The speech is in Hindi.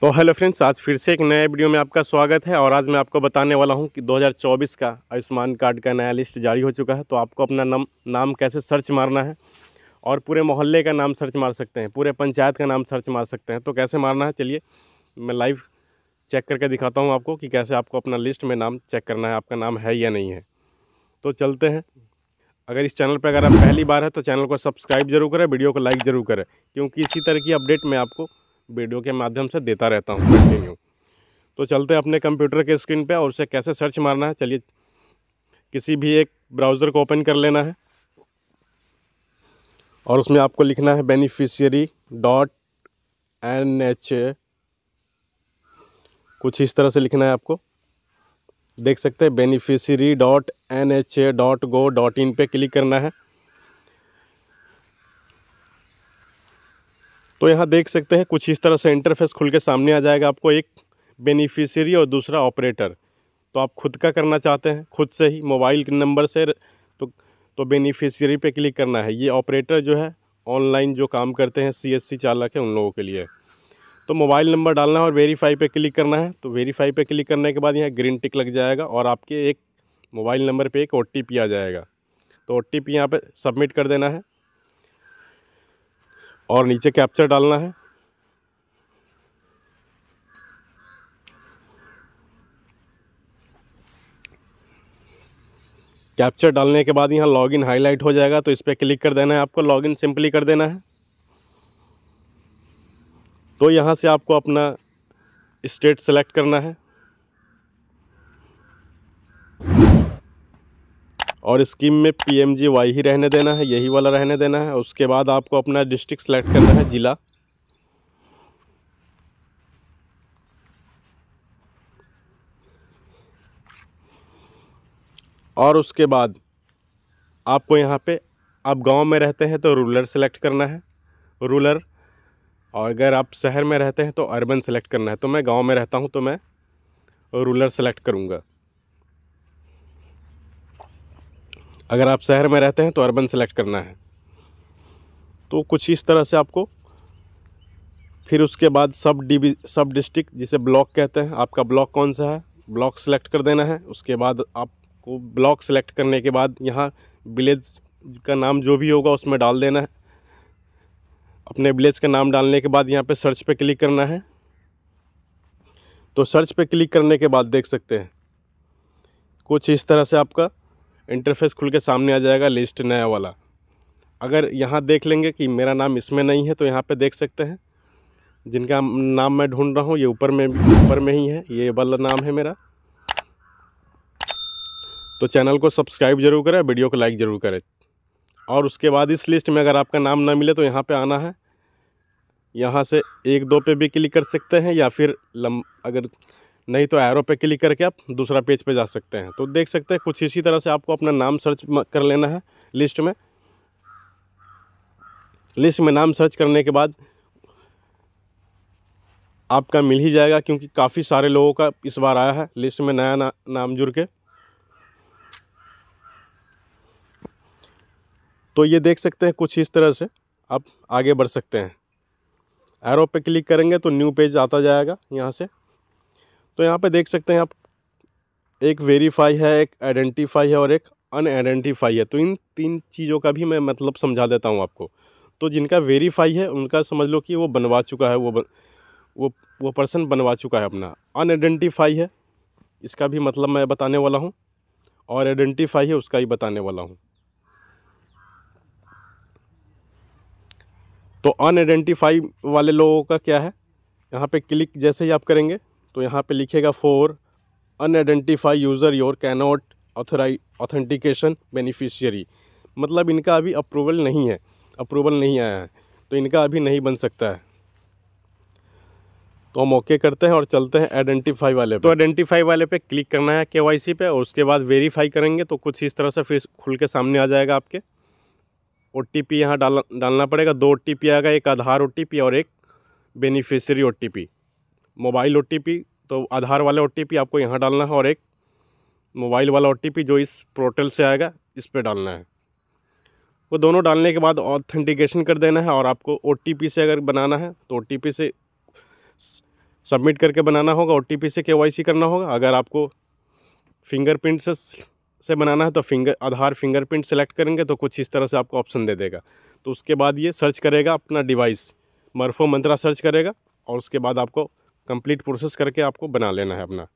तो हेलो फ्रेंड्स आज फिर से एक नए वीडियो में आपका स्वागत है और आज मैं आपको बताने वाला हूं कि 2024 का आयुष्मान कार्ड का नया लिस्ट जारी हो चुका है तो आपको अपना नाम नाम कैसे सर्च मारना है और पूरे मोहल्ले का नाम सर्च मार सकते हैं पूरे पंचायत का नाम सर्च मार सकते हैं तो कैसे मारना है चलिए मैं लाइव चेक करके दिखाता हूँ आपको कि कैसे आपको अपना लिस्ट में नाम चेक करना है आपका नाम है या नहीं है तो चलते हैं अगर इस चैनल पर अगर आप पहली बार है तो चैनल को सब्सक्राइब जरूर करें वीडियो को लाइक ज़रूर करें क्योंकि इसी तरह की अपडेट मैं आपको वीडियो के माध्यम से देता रहता हूँ कंटिन्यू तो चलते हैं अपने कंप्यूटर के स्क्रीन पे और उसे कैसे सर्च मारना है चलिए किसी भी एक ब्राउज़र को ओपन कर लेना है और उसमें आपको लिखना है बेनिफिशियरी डॉट एन एच कुछ इस तरह से लिखना है आपको देख सकते हैं beneficiary dot N H A dot gov dot in पर क्लिक करना है तो यहाँ देख सकते हैं कुछ इस तरह से इंटरफेस खुल के सामने आ जाएगा आपको एक बेनिफिशियरी और दूसरा ऑपरेटर तो आप खुद का करना चाहते हैं खुद से ही मोबाइल नंबर से तो तो बेनिफिशियरी पे क्लिक करना है ये ऑपरेटर जो है ऑनलाइन जो काम करते हैं सीएससी चालक है उन लोगों के लिए तो मोबाइल नंबर डालना है और वेरीफाई पे क्लिक करना है तो वेरीफाई पे क्लिक करने के बाद यहाँ ग्रीन टिक लग जाएगा और आपके एक मोबाइल नंबर पे एक ओ आ जाएगा तो ओ टी यहाँ पर सबमिट कर देना है और नीचे कैप्चर डालना है कैप्चर डालने के बाद यहाँ लॉगिन हाईलाइट हो जाएगा तो इस पर क्लिक कर देना है आपको लॉगिन सिंपली कर देना है तो यहाँ से आपको अपना स्टेट सेलेक्ट करना है और स्कीम में पी एम जी वाई ही रहने देना है यही वाला रहने देना है उसके बाद आपको अपना डिस्ट्रिक्ट सेलेक्ट करना है ज़िला और उसके बाद आपको यहाँ पे आप गांव में रहते हैं तो रूलर सेलेक्ट करना है रूलर और अगर आप शहर में रहते हैं तो अर्बन सेलेक्ट करना है तो मैं गांव में रहता हूँ तो मैं रूलर सेलेक्ट करूँगा अगर आप शहर में रहते हैं तो अर्बन सेलेक्ट करना है तो कुछ इस तरह से आपको फिर उसके बाद सब डिवी सब डिस्ट्रिक्ट जिसे ब्लॉक कहते हैं आपका ब्लॉक कौन सा है ब्लॉक सेलेक्ट कर देना है उसके बाद आपको ब्लॉक सेलेक्ट करने के बाद यहाँ विलेज का नाम जो भी होगा उसमें डाल देना है अपने विलेज का नाम डालने के बाद यहाँ पे सर्च पे क्लिक करना है तो सर्च पे क्लिक करने के बाद देख सकते हैं कुछ इस तरह से आपका इंटरफेस खुल के सामने आ जाएगा लिस्ट नया वाला अगर यहाँ देख लेंगे कि मेरा नाम इसमें नहीं है तो यहाँ पे देख सकते हैं जिनका नाम मैं ढूंढ रहा हूँ ये ऊपर में ऊपर में ही है ये वाला नाम है मेरा तो चैनल को सब्सक्राइब जरूर करें वीडियो को लाइक ज़रूर करें और उसके बाद इस लिस्ट में अगर आपका नाम ना मिले तो यहाँ पर आना है यहाँ से एक दो पे भी क्लिक कर सकते हैं या फिर लम अगर नहीं तो एरो पे क्लिक करके आप दूसरा पेज पे जा सकते हैं तो देख सकते हैं कुछ इसी तरह से आपको अपना नाम सर्च कर लेना है लिस्ट में लिस्ट में नाम सर्च करने के बाद आपका मिल ही जाएगा क्योंकि काफ़ी सारे लोगों का इस बार आया है लिस्ट में नया ना, नाम जुड़ के तो ये देख सकते हैं कुछ इस तरह से आप आगे बढ़ सकते हैं एरो पे क्लिक करेंगे तो न्यू पेज आता जाएगा यहाँ से तो यहाँ पे देख सकते हैं आप एक वेरीफाई है एक आइडेंटिफाई है और एक अनआइडेंटिफाई है तो इन तीन चीज़ों का भी मैं मतलब समझा देता हूँ आपको तो जिनका वेरीफाई है उनका समझ लो कि वो बनवा चुका है वो बन, वो वो पर्सन बनवा चुका है अपना अनआइडेंटिफाई है इसका भी मतलब मैं बताने वाला हूँ और आइडेंटिफाई है उसका ही बताने वाला हूँ तो अनआइडेंटिफाई वाले लोगों का क्या है यहाँ पे क्लिक जैसे ही आप करेंगे तो यहाँ पे लिखेगा for unidentified user your cannot authorise authentication beneficiary मतलब इनका अभी अप्रूवल नहीं है अप्रूवल नहीं आया है तो इनका अभी नहीं बन सकता है तो हम ओके करते हैं और चलते हैं आइडेंटिफाई वाले पे तो आइडेंटिफाई वाले पे क्लिक करना है के पे और उसके बाद वेरीफाई करेंगे तो कुछ इस तरह से फिर खुल के सामने आ जाएगा आपके ओ टी पी यहाँ डाल डालना पड़ेगा दो ओ टी पी आएगा एक आधार ओ टी पी और एक beneficiary O T P mobile O T P तो आधार वाला ओ आपको यहाँ डालना है और एक मोबाइल वाला ओ जो इस पोर्टल से आएगा इस पर डालना है वो दोनों डालने के बाद ऑथेंटिकेशन कर देना है और आपको ओ से अगर बनाना है तो ओ से सबमिट करके बनाना होगा ओ से के करना होगा अगर आपको फिंगरप्रिंट से से बनाना है तो फिंगर आधार फिंगरप्रिंट सेलेक्ट करेंगे तो कुछ इस तरह से आपको ऑप्शन दे देगा तो उसके बाद ये सर्च करेगा अपना डिवाइस मरफो मंत्रा सर्च करेगा और उसके बाद आपको कंप्लीट प्रोसेस करके आपको बना लेना है अपना